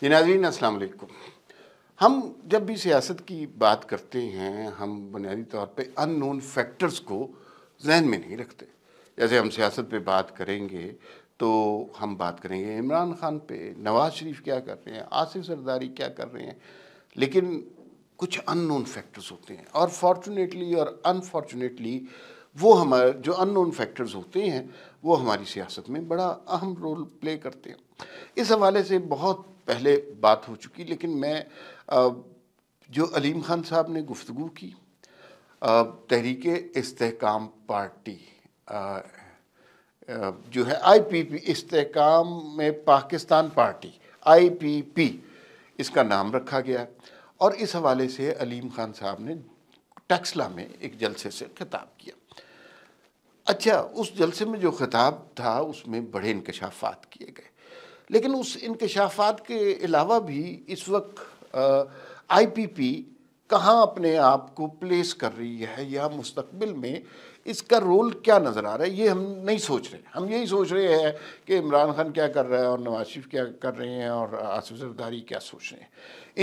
जी नाजरीन असलकुम हम जब भी सियासत की बात करते हैं हम बुनियादी तौर पे अननोन फैक्टर्स को जहन में नहीं रखते जैसे हम सियासत पे बात करेंगे तो हम बात करेंगे इमरान खान पे नवाज़ शरीफ क्या कर रहे हैं आसिफ सरदारी क्या कर रहे हैं लेकिन कुछ अननोन फैक्टर्स होते हैं और फॉर्चुनेटली और अनफॉर्चुनेटली वो हमारे जो अननोन फैक्टर्स होते हैं वो हमारी सियासत में बड़ा अहम रोल प्ले करते हैं इस हवाले से बहुत पहले बात हो चुकी लेकिन मैं जो अलीम खान साहब ने गुफ्तु की तहरीक इसकाम पार्टी जो है आईपीपी इस्तेकाम में पाकिस्तान पार्टी आईपीपी इसका नाम रखा गया और इस हवाले से अलीम खान साहब ने टक्सला में एक जलसे से खिताब किया अच्छा उस जलसे में जो खिताब था उसमें बड़े इनकशाफात किए गए लेकिन उस इंकशाफात के अलावा भी इस वक्त आईपीपी कहाँ अपने आप को प्लेस कर रही है या मुस्तबिल में इसका रोल क्या नज़र आ रहा है ये हम नहीं सोच रहे हम यही सोच रहे हैं कि इमरान खान क्या कर रहा है और नवाज शरीफ क्या कर रहे हैं और आसिफ जरदारी क्या सोच रहे हैं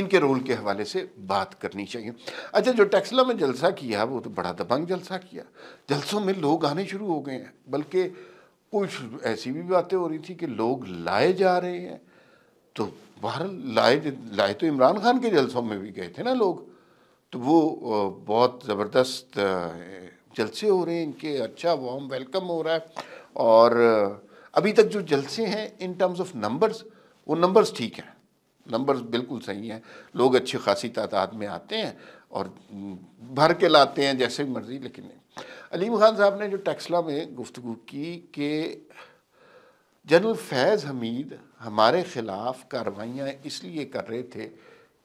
इनके रोल के हवाले से बात करनी चाहिए अच्छा जो टैक्सला में जलसा किया वो तो बड़ा दबंग जलसा किया जलसों में लोग आने शुरू हो गए हैं बल्कि कुछ ऐसी भी बातें हो रही थी कि लोग लाए जा रहे हैं तो बाहर लाए लाए तो इमरान खान के जलसों में भी गए थे ना लोग तो वो बहुत ज़बरदस्त जलसे हो रहे हैं इनके अच्छा वार्म वेलकम हो रहा है और अभी तक जो जलसे हैं इन टर्म्स ऑफ नंबर्स वो नंबर्स ठीक हैं नंबर्स बिल्कुल सही हैं लोग अच्छी खासी तादाद में आते हैं और भर के लाते हैं जैसे मर्ज़ी लेकिन अलीम खान साहब ने जो टैक्सला में गुफ्तु की कि जनरल फैज़ हमीद हमारे ख़िलाफ़ कार्रवाइयाँ इसलिए कर रहे थे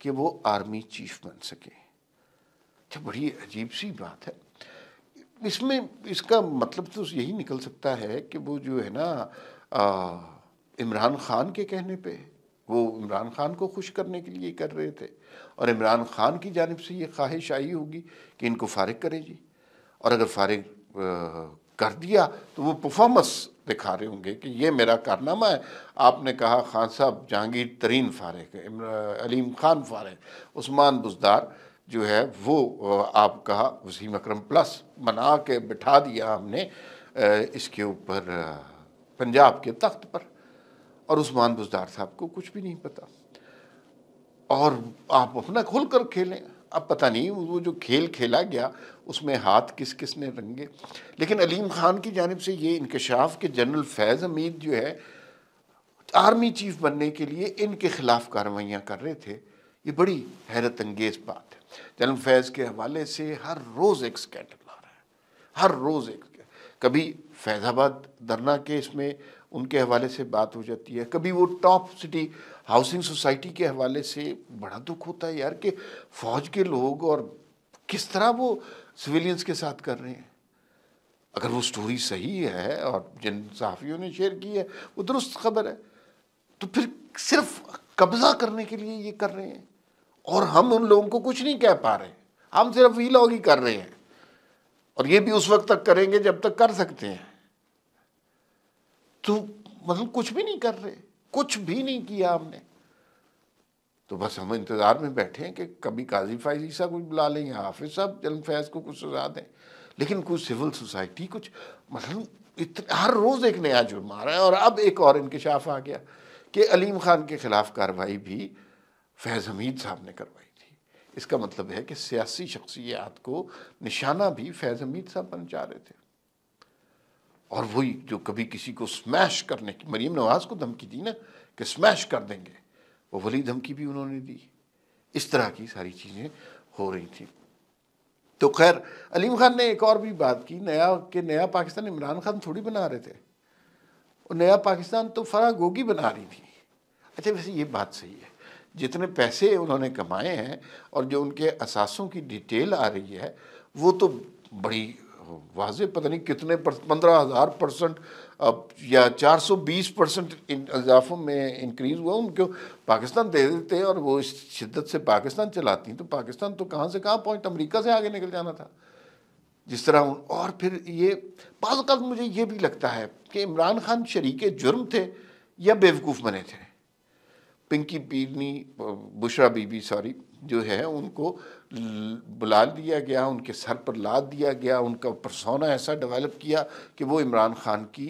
कि वो आर्मी चीफ बन सके अच्छा बड़ी अजीब सी बात है इसमें इसका मतलब तो यही निकल सकता है कि वो जो है ना इमरान ख़ान के कहने पे वो इमरान ख़ान को खुश करने के लिए कर रहे थे और इमरान ख़ान की जानब से ये ख्वाहिश आई होगी कि इनको फारग करें जी और अगर फारिग कर दिया तो वो परफॉर्मेंस दिखा रहे होंगे कि ये मेरा कारनामा है आपने कहा खान साहब जहांगीर तरीन फारिग अलीम खान फारग उस्मान बुजदार जो है वो आप कहा वसीम अक्रम प्लस बना के बिठा दिया हमने इसके ऊपर पंजाब के तख्त पर और उस्मान बुजदार साहब को कुछ भी नहीं पता और आप अपना खुल कर खेलें अब पता नहीं वो जो खेल खेला गया उसमें हाथ किस किस ने रंगे लेकिन अलीम खान की जानब से ये इंकशाफ के जनरल फैज़ हमीद जो है आर्मी चीफ बनने के लिए इनके ख़िलाफ़ कार्रवाइयाँ कर रहे थे ये बड़ी हैरत अंगेज़ बात है जनरल फैज़ के हवाले से हर रोज़ एक स्कैंडल आ रहा है हर रोज़ एक कभी फैज़ाबाद धरना केस में उनके हवाले से बात हो जाती है कभी वो टॉप सिटी हाउसिंग सोसाइटी के हवाले से बड़ा दुख होता है यार कि फ़ौज के लोग और किस तरह वो सिविलियंस के साथ कर रहे हैं अगर वो स्टोरी सही है और जिन सहाफ़ियों ने शेयर की है वो दुरुस्त खबर है तो फिर सिर्फ कब्ज़ा करने के लिए ये कर रहे हैं और हम उन लोगों को कुछ नहीं कह पा रहे हम सिर्फ लॉग ही कर रहे हैं और ये भी उस वक्त तक करेंगे जब तक कर सकते हैं तो मतलब कुछ भी नहीं कर रहे कुछ भी नहीं किया हमने तो बस हम इंतज़ार में बैठे हैं कि कभी काजी फाइजी साहब कुछ बुला लें या हाफिज साहब जन्म फैज को कुछ सजा दें लेकिन कुछ सिविल सोसाइटी कुछ मतलब इतने हर रोज़ एक नया जुर्म आ रहा है और अब एक और इंकशाफ आ गया कि अलीम खान के ख़िलाफ़ कार्रवाई भी फैज़ हमीद साहब ने करवाई थी इसका मतलब है कि सियासी शख्सियात को निशाना भी फैज़ हमीद साहब बन जा रहे थे और वही जो कभी किसी को स्मैश करने की मरीम नवाज को धमकी दी ना कि स्मैश कर देंगे वो वली धमकी भी उन्होंने दी इस तरह की सारी चीज़ें हो रही थी तो खैर अलीम खान ने एक और भी बात की नया कि नया पाकिस्तान इमरान खान थोड़ी बना रहे थे और नया पाकिस्तान तो फरा गोगी बना रही थी अच्छा वैसे ये बात सही है जितने पैसे उन्होंने कमाए हैं और जो उनके असासों की डिटेल आ रही है वो तो बड़ी वाज पता नहीं कितने पंद्रह हज़ार परसेंट अब या बीस परसेंट इन इजाफों में इंक्रीज़ हुआ उनको पाकिस्तान दे देते और वो इस शिद्दत से पाकिस्तान चलाती तो पाकिस्तान तो कहाँ से कहाँ पहुँच अमरीका से आगे निकल जाना था जिस तरह और फिर ये बाज़ मुझे ये भी लगता है कि इमरान खान शरीक जुर्म थे या बेवकूफ़ बने थे पिंकी पीरनी बुशरा बीबी सॉरी जो है उनको बुला लिया गया उनके सर पर लाद दिया गया उनका परसोना ऐसा डेवलप किया कि वो इमरान खान की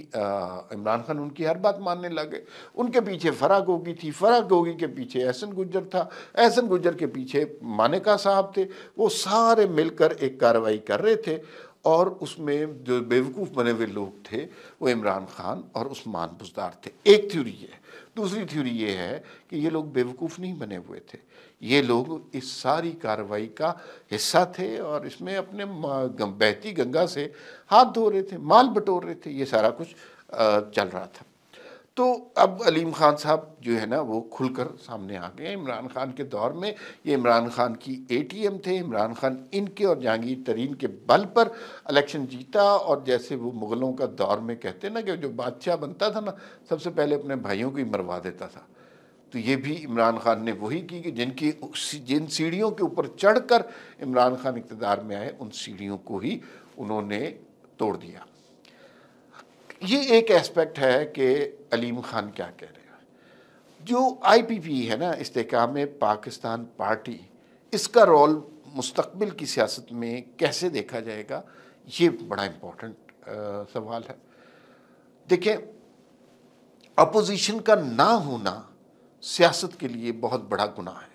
इमरान खान उनकी हर बात मानने लगे उनके पीछे फराग गोगी थी फराग गोगी के पीछे एहसन गुजर था एहसन गुजर के पीछे मानिका साहब थे वो सारे मिलकर एक कार्रवाई कर रहे थे और उसमें जो बेवकूफ़ बने हुए लोग थे वो इमरान खान और उस्मान बुजदार थे एक थ्योरी ये है दूसरी थ्योरी ये है कि ये लोग बेवकूफ़ नहीं बने हुए थे ये लोग इस सारी कार्रवाई का हिस्सा थे और इसमें अपने बहती गंगा से हाथ धो रहे थे माल बटोर रहे थे ये सारा कुछ चल रहा था तो अब अलीम ख़ान साहब जो है ना वो खुलकर सामने आ गए इमरान खान के दौर में ये इमरान खान की एटीएम थे इमरान खान इनके और जहांगीर तरीन के बल पर इलेक्शन जीता और जैसे वो मुग़लों का दौर में कहते ना कि जो बादशाह बनता था ना सबसे पहले अपने भाइयों को ही मरवा देता था तो ये भी इमरान खान ने वही की कि जिनकी जिन सीढ़ियों के ऊपर चढ़ कर इमरान खान इकतदार में आए उन सीढ़ियों को ही उन्होंने तोड़ दिया ये एक एस्पेक्ट है कि अलीम खान क्या कह रहे हैं जो आईपीपी है ना इसकाम पाकिस्तान पार्टी इसका रोल मुस्तबिल की सियासत में कैसे देखा जाएगा ये बड़ा इम्पोर्टेंट सवाल है देखिए अपोजिशन का ना होना सियासत के लिए बहुत बड़ा गुनाह है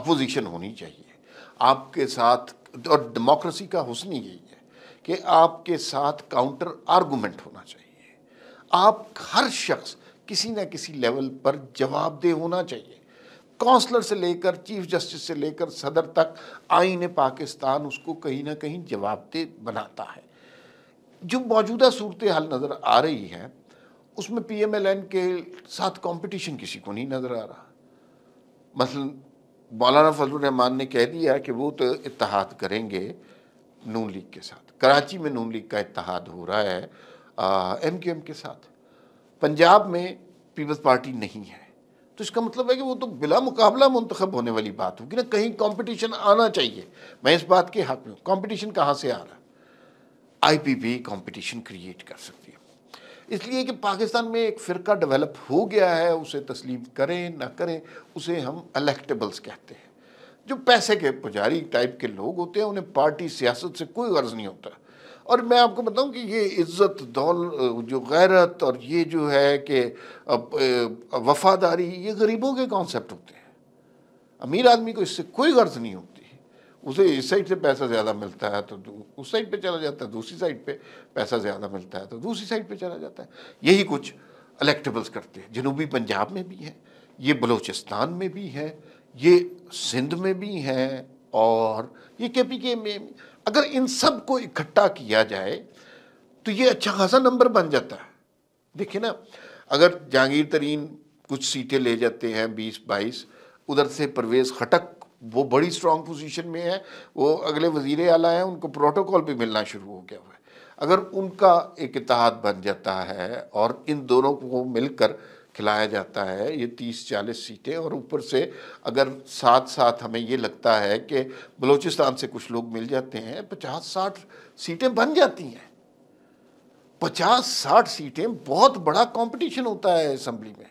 अपोजिशन होनी चाहिए आपके साथ और डेमोक्रेसी का हुसन यही है कि आपके साथ काउंटर आर्गूमेंट होना चाहिए आप हर शख्स किसी न किसी लेवल पर जवाबदेह होना चाहिए काउंसलर से लेकर चीफ जस्टिस से लेकर सदर तक आईने पाकिस्तान उसको कहीं ना कहीं जवाबदेह बनाता है जो मौजूदा सूरत हाल नज़र आ रही है उसमें पी एम एल एन के साथ कंपटीशन किसी को नहीं नज़र आ रहा मसलन मौलाना फजल रहमान ने कह दिया कि वो तो इतहाद करेंगे नून लीग के साथ कराची में नून लीग का इतिहाद हो रहा है एम क्यू एम के साथ पंजाब में पीपल्स पार्टी नहीं है तो इसका मतलब है कि वो तो बिला मुकाबला मंतखब होने वाली बात होगी ना कहीं कंपटीशन आना चाहिए मैं इस बात के हक में कंपटीशन कहाँ से आ रहा है आईपीबी कंपटीशन क्रिएट कर सकती है इसलिए कि पाकिस्तान में एक फ़िरका डेवलप हो गया है उसे तस्लीम करें ना करें उसे हम अलेक्टेबल्स कहते हैं जो पैसे के पुजारी टाइप के लोग होते हैं उन्हें पार्टी सियासत से कोई गर्ज नहीं होता और मैं आपको बताऊं कि ये इज्जत दौल जो गैरत और ये जो है कि वफादारी ये गरीबों के कॉन्सेप्ट होते हैं अमीर आदमी को इससे कोई गर्ज नहीं होती उसे इस साइड से पैसा ज़्यादा मिलता है तो उस साइड पे चला जाता है दूसरी साइड पे पैसा ज़्यादा मिलता है तो दूसरी साइड पे चला जाता है यही कुछ अलेक्टेबल्स करते हैं जनूबी पंजाब में भी है ये बलूचिस्तान में भी है ये सिंध में भी हैं और ये के पी के में अगर इन सब को इकट्ठा किया जाए तो ये अच्छा खासा नंबर बन जाता है देखिए ना अगर जहांगीर तरीन कुछ सीटें ले जाते हैं बीस बाईस उधर से परवेज़ खटक वो बड़ी स्ट्रॉन्ग पोजीशन में है वो अगले वजीर आला हैं उनको प्रोटोकॉल भी मिलना शुरू हो गया हुआ है अगर उनका एक इतिहाद बन जाता है और इन दोनों को मिलकर खिलाया जाता है ये तीस चालीस सीटें और ऊपर से अगर साथ साथ हमें ये लगता है कि बलूचिस्तान से कुछ लोग मिल जाते हैं पचास साठ सीटें बन जाती हैं पचास साठ सीटें बहुत बड़ा कंपटीशन होता है असम्बली में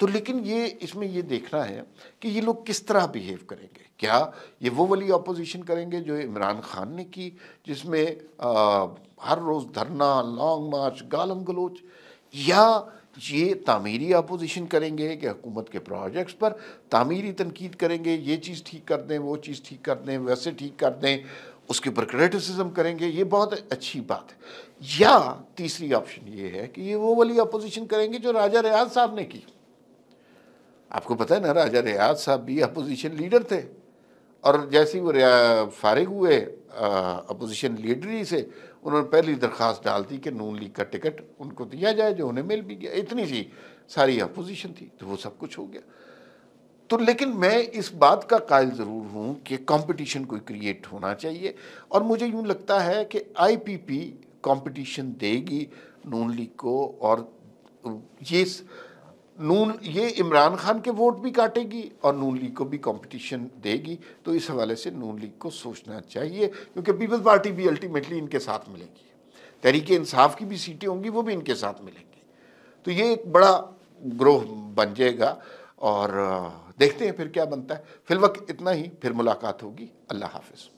तो लेकिन ये इसमें ये देखना है कि ये लोग किस तरह बिहेव करेंगे क्या ये वो वाली अपोजिशन करेंगे जो इमरान खान ने की जिसमें आ, हर रोज़ धरना लॉन्ग मार्च गालम गलोच या ये तामीरी अपोजिशन करेंगे कि हुकूमत के प्रोजेक्ट्स पर तामीरी तनकीद करेंगे ये चीज़ ठीक कर दें वो चीज़ ठीक कर दें वैसे ठीक कर दें उसके ऊपर क्रिटिसिज्म करेंगे ये बहुत अच्छी बात है या तीसरी ऑप्शन ये है कि ये वो वाली अपोजिशन करेंगे जो राजा रियाज साहब ने की आपको पता है ना राजा रियाज साहब भी अपोजिशन लीडर थे और जैसे ही वो फारिग हुए अपोजिशन लीडरी से उन्होंने पहली दरख्वास्त डाल दी कि नून लीग का टिकट उनको दिया जाए जो उन्हें मिल भी गया इतनी सी सारी अपोजिशन थी तो वो सब कुछ हो गया तो लेकिन मैं इस बात का कायल ज़रूर हूँ कि कंपटीशन कोई क्रिएट होना चाहिए और मुझे यूँ लगता है कि आईपीपी कंपटीशन देगी नून लीग को और ये नून ये इमरान खान के वोट भी काटेगी और नून लीग को भी कंपटीशन देगी तो इस हवाले से नून लीग को सोचना चाहिए क्योंकि पीपल्स पार्टी भी अल्टीमेटली इनके साथ मिलेगी तहरीक इंसाफ की भी सीटें होंगी वो भी इनके साथ मिलेंगी तो ये एक बड़ा ग्रोह बन जाएगा और देखते हैं फिर क्या बनता है फिलवक इतना ही फिर मुलाकात होगी अल्लाह हाफिज़